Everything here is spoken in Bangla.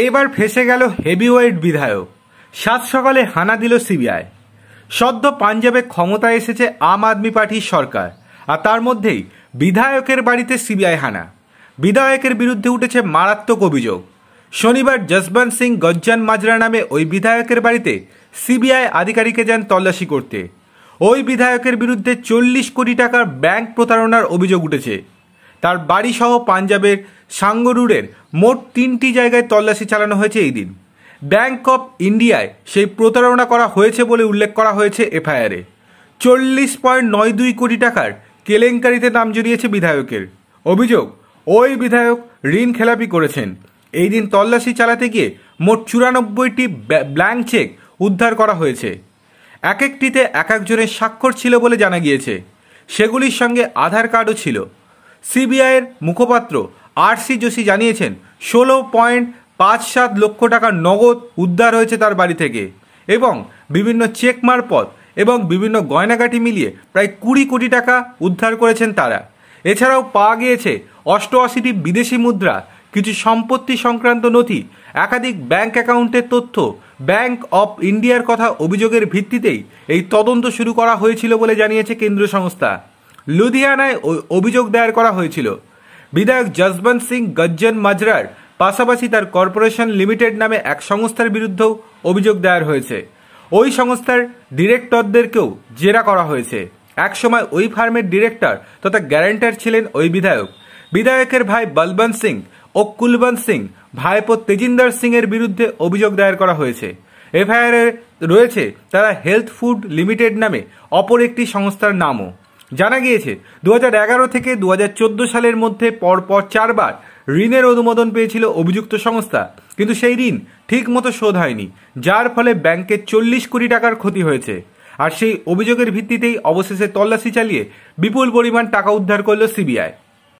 এইবার ফেসে গেল হেভিওয়েট বিধায়ক সাত সকালে হানা দিল সিবিআই সদ্য পাঞ্জাবে ক্ষমতায় এসেছে আম আদমি পার্টির সরকার আর তার মধ্যেই বিধায়কের বাড়িতে সিবিআই হানা বিধায়কের বিরুদ্ধে উঠেছে মারাত্মক অভিযোগ শনিবার জসবন্ত সিং গজ্জান মাজরা নামে ওই বিধায়কের বাড়িতে সিবিআই আধিকারিকে যান তল্লাশি করতে ওই বিধায়কের বিরুদ্ধে চল্লিশ কোটি টাকার ব্যাংক প্রতারণার অভিযোগ উঠেছে তার বাড়িসহ পাঞ্জাবের সাঙ্গরুরের মোট তিনটি জায়গায় তল্লাশি চালানো হয়েছে এই দিন ব্যাংক অফ ইন্ডিয়ায় সেই প্রতারণা করা হয়েছে বলে উল্লেখ করা হয়েছে এফআইআরে চল্লিশ পয়েন্ট নয় দুই কোটি টাকার কেলেঙ্কারিতে নাম জড়িয়েছে বিধায়কের অভিযোগ ওই বিধায়ক ঋণ খেলাপি করেছেন এই দিন তল্লাশি চালাতে গিয়ে মোট চুরানব্বইটি ব্ল্যাঙ্ক চেক উদ্ধার করা হয়েছে এক একটিতে এক একজনের স্বাক্ষর ছিল বলে জানা গিয়েছে সেগুলির সঙ্গে আধার কার্ডও ছিল সিবিআইয়ের মুখপাত্র আর সি যোশী জানিয়েছেন ষোলো পয়েন্ট পাঁচ সাত লক্ষ টাকা নগদ উদ্ধার হয়েছে তার বাড়ি থেকে এবং বিভিন্ন চেক মারফত এবং বিভিন্ন গয়নাগাটি মিলিয়ে প্রায় কুড়ি কোটি টাকা উদ্ধার করেছেন তারা এছাড়াও পাওয়া গিয়েছে অষ্টআশিটি বিদেশি মুদ্রা কিছু সম্পত্তি সংক্রান্ত নথি একাধিক ব্যাংক অ্যাকাউন্টের তথ্য ব্যাংক অফ ইন্ডিয়ার কথা অভিযোগের ভিত্তিতেই এই তদন্ত শুরু করা হয়েছিল বলে জানিয়েছে কেন্দ্রীয় সংস্থা লুধিয়ানায় অভিযোগ দায়ের করা হয়েছিল বিধায়ক যশবন্ত সিং গজ্জন মাজরার পাশাপাশি তার কর্পোরেশন লিমিটেড নামে এক সংস্থার বিরুদ্ধেও অভিযোগ দায়ের হয়েছে ওই সংস্থার ডিরেক্টরদেরকেও জেরা করা হয়েছে একসময় ওই ফার্মের ডিরেক্টর তথা গ্যারেন্টার ছিলেন ওই বিধায়ক বিধায়কের ভাই বলবন্ত সিং ও কুলবন্ত সিং ভাইপো তেজিন্দর সিং এর বিরুদ্ধে অভিযোগ দায়ের করা হয়েছে এফআইআর রয়েছে তারা হেলথ ফুড লিমিটেড নামে অপর একটি সংস্থার নামও জানা গিয়েছে দু থেকে দু সালের মধ্যে পরপর চারবার ঋণের অনুমোদন পেয়েছিল অভিযুক্ত সংস্থা কিন্তু সেই ঋণ ঠিকমতো শোধ হয়নি যার ফলে ব্যাংকের চল্লিশ কোটি টাকার ক্ষতি হয়েছে আর সেই অভিযোগের ভিত্তিতেই অবশেষে তল্লাশি চালিয়ে বিপুল পরিমাণ টাকা উদ্ধার করল সিবিআই